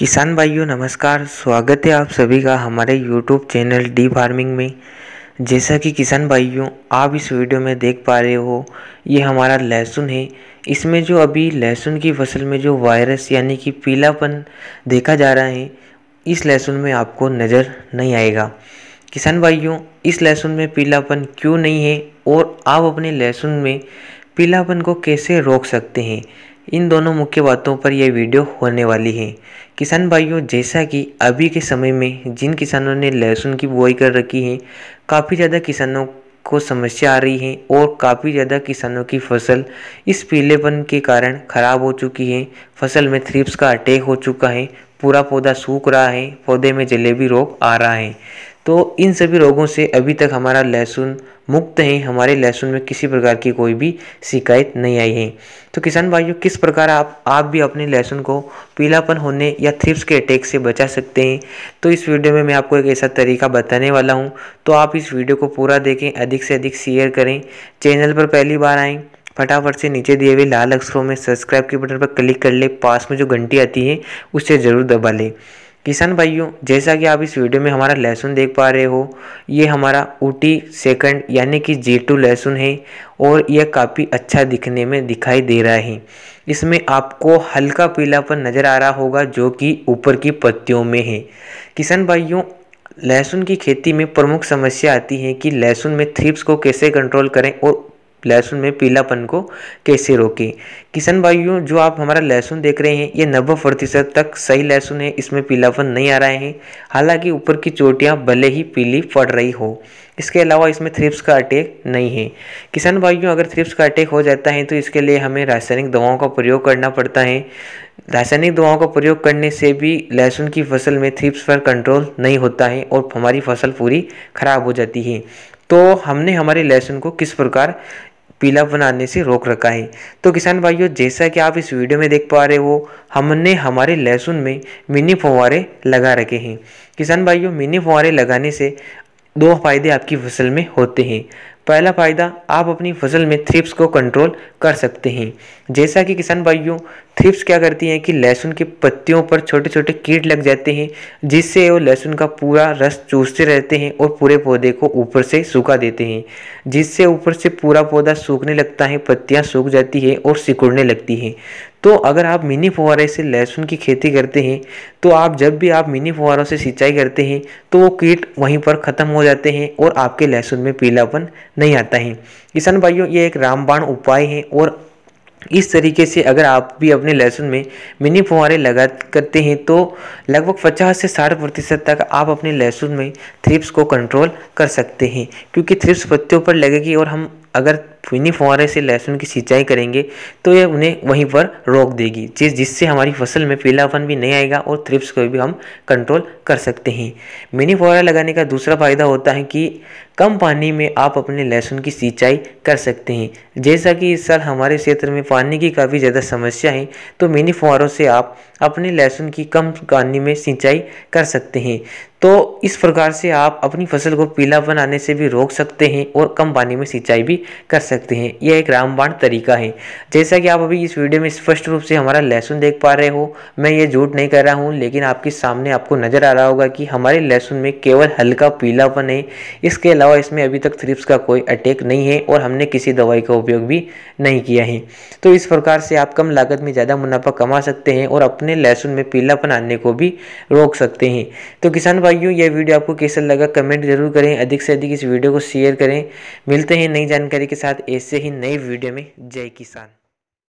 किसान भाइयों नमस्कार स्वागत है आप सभी का हमारे यूट्यूब चैनल डी फार्मिंग में जैसा कि किसान भाइयों आप इस वीडियो में देख पा रहे हो ये हमारा लहसुन है इसमें जो अभी लहसुन की फसल में जो वायरस यानी कि पीलापन देखा जा रहा है इस लहसुन में आपको नज़र नहीं आएगा किसान भाइयों इस लहसुन में पीलापन क्यों नहीं है और आप अपने लहसुन में पीलापन को कैसे रोक सकते हैं इन दोनों मुख्य बातों पर यह वीडियो होने वाली है किसान भाइयों जैसा कि अभी के समय में जिन किसानों ने लहसुन की बुआई कर रखी है काफ़ी ज़्यादा किसानों को समस्या आ रही है और काफ़ी ज़्यादा किसानों की फसल इस पीलेपन के कारण ख़राब हो चुकी है फसल में थ्रिप्स का अटैक हो चुका है पूरा पौधा सूख रहा है पौधे में जलेबी रोग आ रहा है तो इन सभी रोगों से अभी तक हमारा लहसुन मुक्त है हमारे लहसुन में किसी प्रकार की कोई भी शिकायत नहीं आई है तो किसान भाइयों किस प्रकार आप आप भी अपने लहसुन को पीलापन होने या थ्रिप्स के अटैक से बचा सकते हैं तो इस वीडियो में मैं आपको एक ऐसा तरीका बताने वाला हूँ तो आप इस वीडियो को पूरा देखें अधिक से अधिक शेयर करें चैनल पर पहली बार आएँ फटाफट से नीचे दिए हुए लाल अक्षरों में सब्सक्राइब के बटन पर क्लिक कर ले पास में जो घंटी आती है उसे ज़रूर दबा ले किसान भाइयों जैसा कि आप इस वीडियो में हमारा लहसुन देख पा रहे हो ये हमारा ऊटी सेकंड यानी कि जे टू लहसुन है और यह काफ़ी अच्छा दिखने में दिखाई दे रहा है इसमें आपको हल्का पीलापन नज़र आ रहा होगा जो कि ऊपर की पत्तियों में है किसान भाइयों लहसुन की खेती में प्रमुख समस्या आती है कि लहसुन में थ्रिप्स को कैसे कंट्रोल करें और लहसुन में पीलापन को कैसे रोकें किसान भाइयों जो आप हमारा लहसुन देख रहे हैं ये नब्बे प्रतिशत तक सही लहसुन है इसमें पीलापन नहीं आ रहा है हालांकि ऊपर की चोटियाँ भले ही पीली पड़ रही हो इसके अलावा इसमें थ्रिप्स का अटैक नहीं है किसान भाइयों अगर थ्रिप्स का अटैक हो जाता है तो इसके लिए हमें रासायनिक दवाओं का प्रयोग करना पड़ता है रासायनिक दवाओं का प्रयोग करने से भी लहसुन की फसल में थ्रिप्स पर कंट्रोल नहीं होता है और हमारी फसल पूरी ख़राब हो जाती है तो हमने हमारे लहसुन को किस प्रकार पीला बनाने से रोक रखा है तो किसान भाइयों जैसा कि आप इस वीडियो में देख पा रहे हो हमने हमारे लहसुन में मिनी फुहारे लगा रखे हैं किसान भाइयों मिनी फुहारे लगाने से दो फायदे आपकी फसल में होते हैं पहला फ़ायदा आप अपनी फसल में थ्रिप्स को कंट्रोल कर सकते हैं जैसा कि किसान भाइयों थ्रिप्स क्या करती हैं कि लहसुन की पत्तियों पर छोटे छोटे कीट लग जाते हैं जिससे वो लहसुन का पूरा रस चूसते रहते हैं और पूरे पौधे को ऊपर से सूखा देते हैं जिससे ऊपर से पूरा पौधा सूखने लगता है पत्तियाँ सूख जाती है और सिकुड़ने लगती हैं तो अगर आप मिनी फुहारे से लहसुन की खेती करते हैं तो आप जब भी आप मिनी फुहारों से सिंचाई करते हैं तो वो कीट वहीं पर ख़त्म हो जाते हैं और आपके लहसुन में पीलापन नहीं आता है किसान भाइयों ये एक रामबाण उपाय है और इस तरीके से अगर आप भी अपने लहसुन में मिनी फुहारे लगा करते हैं तो लगभग 50 से 60 प्रतिशत तक आप अपने लहसुन में थ्रिप्स को कंट्रोल कर सकते हैं क्योंकि थ्रिप्स पत्तियों पर लगेगी और हम अगर मिनी फुहारे से लहसुन की सिंचाई करेंगे तो ये उन्हें वहीं पर रोक देगी जिस जिससे हमारी फसल में पीलापन भी नहीं आएगा और थ्रिप्स को भी हम कंट्रोल कर सकते हैं मिनी फुहारा लगाने का दूसरा फ़ायदा होता है कि कम पानी में आप अपने लहसुन की सिंचाई कर सकते हैं जैसा कि इस साल हमारे क्षेत्र में पानी की काफ़ी ज़्यादा समस्या है तो मिनी फुहारों से आप अपने लहसुन की कम पानी में सिंचाई कर सकते हैं तो इस प्रकार से आप अपनी फसल को पीलापन आने से भी रोक सकते हैं और कम पानी में सिंचाई भी कर सकते सकते हैं यह एक रामबाण तरीका है जैसा कि आप अभी इस वीडियो में स्पष्ट रूप से हमारा लहसुन देख पा रहे हो मैं ये झूठ नहीं कर रहा हूँ लेकिन आपके सामने आपको नज़र आ रहा होगा कि हमारे लहसुन में केवल हल्का पीलापन है इसके अलावा इसमें अभी तक थ्रिप्स का कोई अटैक नहीं है और हमने किसी दवाई का उपयोग भी नहीं किया है तो इस प्रकार से आप कम लागत में ज़्यादा मुनाफा कमा सकते हैं और अपने लहसुन में पीलापन आने को भी रोक सकते हैं तो किसान भाइयों यह वीडियो आपको कैसा लगा कमेंट जरूर करें अधिक से अधिक इस वीडियो को शेयर करें मिलते हैं नई जानकारी के साथ साथ ऐसे ही नई वीडियो में जय किसान